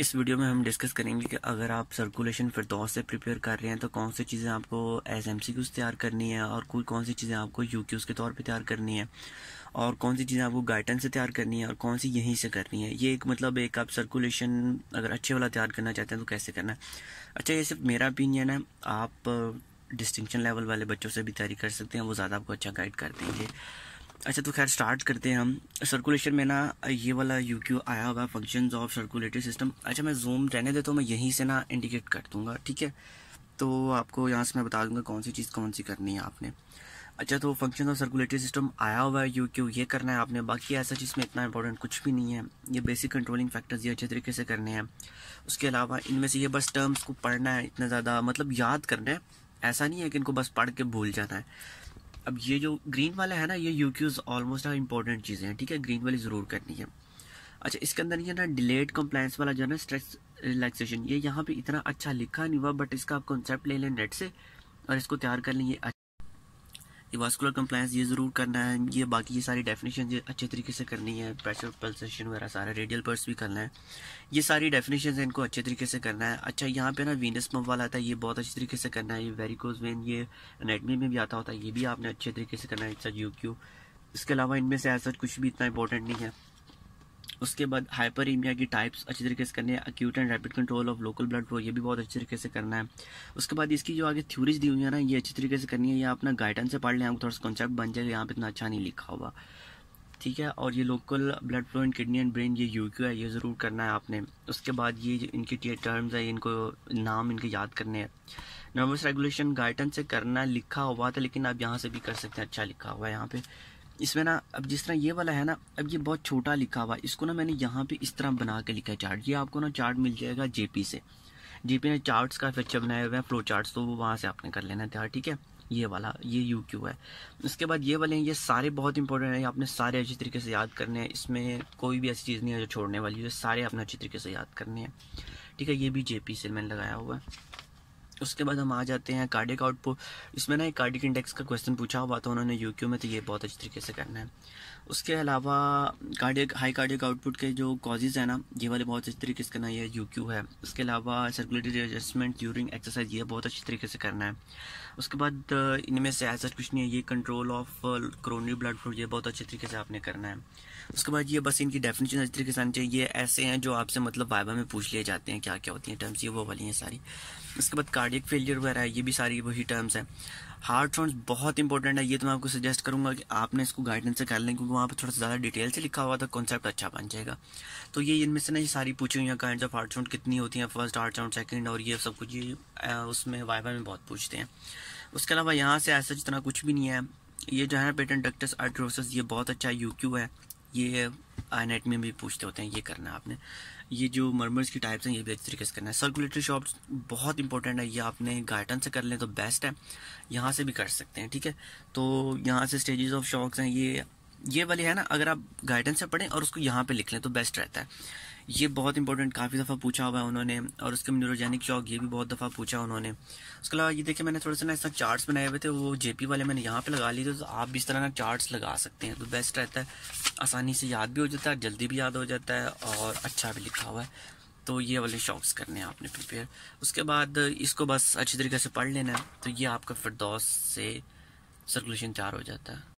इस वीडियो में हम डिस्कस करेंगे कि अगर आप सर्कुलेशन फिरदौस से प्रिपेयर कर रहे हैं तो कौन सी चीज़ें आपको एस एम सी क्यूज़ तैयार करनी है और कोई कौन सी चीज़ें आपको यू क्यूज़ के तौर पे तैयार करनी है और कौन सी चीज़ें आपको गाइडेंस से तैयार करनी है और कौन सी यहीं से करनी है ये एक मतलब एक आप सर्कुलेशन अगर अच्छे वाला तैयार करना चाहते हैं तो कैसे करना है अच्छा ये सिर्फ मेरा ओपिनियन है आप डिस्टिंक्शन लेवल वाले बच्चों से भी तैयारी कर सकते हैं वो ज़्यादा आपको अच्छा गाइड कर देंगे अच्छा तो खैर स्टार्ट करते हैं हम सर्कुलेशन में ना ये वाला यू क्यू आया हुआ फंक्शन ऑफ सर्कुलेटरी सिस्टम अच्छा मैं जूम रहने देता तो मैं यहीं से ना इंडिकेट कर दूँगा ठीक है तो आपको यहाँ से मैं बता दूँगा कौन सी चीज़ कौन सी करनी है आपने अच्छा तो फंक्शन ऑफ सर्कुलेटरी सिस्टम आया हुआ है यू क्यू ये करना है आपने बाकी ऐसा चीज़ में इतना इंपॉर्टेंट कुछ भी नहीं है ये बेसिक कंट्रोलिंग फैक्टर्स ये अच्छे तरीके से करने हैं उसके अलावा इनमें से ये बस टर्म्स को पढ़ना है इतना ज़्यादा मतलब याद करना है ऐसा नहीं है कि इनको बस पढ़ के भूल जाना है अब ये जो ग्रीन वाला है ना ये यू क्यूज ऑलमोस्ट ना इंपॉर्टेंट चीज़ें हैं ठीक है ग्रीन वाली ज़रूर करनी है अच्छा इसके अंदर ये ना डिलेड कम्पलाइंस वाला जो है ना स्ट्रेस रिलैक्सेशन ये यहाँ पे इतना अच्छा लिखा नहीं हुआ बट इसका आप कॉन्सेप्ट ले लें नेट से और इसको तैयार कर लें ये वास्कुलर कंप्लायंस ये ज़रूर करना है ये बाकी ये सारी डेफिनेशन अच्छे तरीके से करनी है प्रेशर पल्सेशन वगैरह सारा रेडियल पर्स भी करना है ये सारी डेफिनेशन है इनको अच्छे तरीके से करना है अच्छा यहाँ पे ना वीनस पंप वाला आता है ये बहुत अच्छे तरीके से करना है ये वेरिकोज वेन ये अनेटमी में भी आता होता है ये भी आपने अच्छे तरीके से करना है इट्स अच्छा, यू इसके अलावा इनमें से ऐसा कुछ भी इतना इंपॉर्टेंट नहीं है उसके बाद हाइपरीमिया की टाइप्स अच्छी तरीके से करनी है acute and rapid control of local blood flow ये भी बहुत अच्छी तरीके से करना है उसके बाद इसकी जो आगे थ्योरीज दी हुई है ना ये अच्छी तरीके से करनी है या अपना गाइडेंस से पढ़ लें आपको थोड़ा सा कॉन्सेप्ट बन जाएगा यहाँ पर इतना अच्छा नहीं लिखा हुआ ठीक है और ये local blood flow and kidney and brain ये यू क्यू है ये ज़रूर करना है आपने उसके बाद ये इनके टर्म्स है इनको नाम इनके याद करने हैं नर्वस रेगुलेशन गाइडेंस से करना लिखा हुआ था लेकिन आप यहाँ से भी कर सकते हैं अच्छा लिखा हुआ है यहाँ पे इसमें ना अब जिस तरह ये वाला है ना अब ये बहुत छोटा लिखा हुआ है इसको ना मैंने यहाँ पे इस तरह बना के लिखा है चार्ट ये आपको ना चार्ट मिल जाएगा जेपी से जेपी ने चार्ट्स काफ़ी अच्छा बनाए हुए हैं फ्लो चार्ट्स तो वो वहाँ से आपने कर लेना तैयार ठीक है ये वाला ये यू क्यू है इसके बाद ये वाले हैं ये सारे बहुत इंपॉर्टेंट हैं आपने सारे अच्छी तरीके से याद करने हैं इसमें कोई भी ऐसी चीज़ नहीं है जो छोड़ने वाली है सारे आपने अच्छी तरीके से याद करने हैं ठीक है ये भी पी से मैंने लगाया हुआ है उसके बाद हम आ जाते हैं कार्डिक आउटपुट इसमें ना एक कार्डिक इंडेक्स का क्वेश्चन पूछा हुआ था उन्होंने यू में तो ये बहुत अच्छी तरीके से करना है उसके अलावा कार्डिक हाई कार्डिक आउटपुट के जो कॉजेज़ हैं ना ये वाले बहुत अच्छी तरीके से करना है यू क्यू है उसके अलावा सर्कुलेटरी एडजस्टमेंट ड्यूरिंग एक्सरसाइज ये बहुत अच्छी तरीके से करना है उसके बाद इनमें से ऐसा कुछ नहीं है ये control of coronary blood flow ये बहुत अच्छे तरीके से आपने करना है उसके बाद ये बस इनकी डेफिनेशन अच्छे तरीके से आनी चाहिए ये ऐसे हैं जो आपसे मतलब वाइबा में पूछ लिए जाते हैं क्या क्या होती हैं टर्म्स ये वो वाली हैं सारी उसके बाद कार्डिक फेलियर वगैरह ये भी सारी वही टर्म्स हैं हार्ट साउंड बहुत इंपॉर्टेंट है ये तो मैं आपको सजेस्ट करूंगा कि आपने इसको गाइडेंस से कर लें क्योंकि वहाँ पर थोड़ा सा ज़्यादा डिटेल से लिखा हुआ था कॉन्सेप्ट अच्छा बन जाएगा तो ये इनमें से ना ये सारी पूछी हुई हैं काइंड ऑफ हार्ट साउंड कितनी होती हैं फर्स्ट हार्ट साउंड सेकेंड और ये सब कुछ ये उसमें वाइवा में बहुत पूछते हैं उसके अलावा यहाँ से ऐसा जितना कुछ भी नहीं है ये जो है पेटेंट डक्टस आर्ट्रोसिस ये बहुत अच्छा यू है ये नेट e में भी पूछते होते हैं ये करना है आपने ये जो मर्मर्स की टाइप्स हैं ये भी अच्छे तरीके से करना है सर्कुलेटरी शॉप बहुत इंपॉर्टेंट है ये आपने गार्टन से कर लें तो बेस्ट है यहाँ से भी कर सकते हैं ठीक है तो यहाँ से स्टेजेस ऑफ शॉक्स हैं ये ये वाली है ना अगर आप गाइडेंस से पढ़ें और उसको यहाँ पे लिख लें तो बेस्ट रहता है ये बहुत इंपॉर्टेंट काफ़ी दफ़ा पूछा हुआ है उन्होंने और उसके न्यूरोजेनिक चौक ये भी बहुत दफ़ा पूछा उन्होंने उसके अलावा ये देखिए मैंने थोड़े से ना इस चार्ट्स बनाए हुए थे वो जेपी वाले मैंने यहाँ पे लगा लिए थे तो आप भी इस तरह ना चार्ट्स लगा सकते हैं तो बेस्ट रहता है आसानी से याद भी हो जाता है जल्दी भी याद हो जाता है और अच्छा भी लिखा हुआ है तो ये वाले शॉक्स करने हैं आपने प्रिपेयर उसके बाद इसको बस अच्छी तरीके से पढ़ लेना है तो ये आपका फिरदौस से सर्कुलेशन तैयार हो जाता है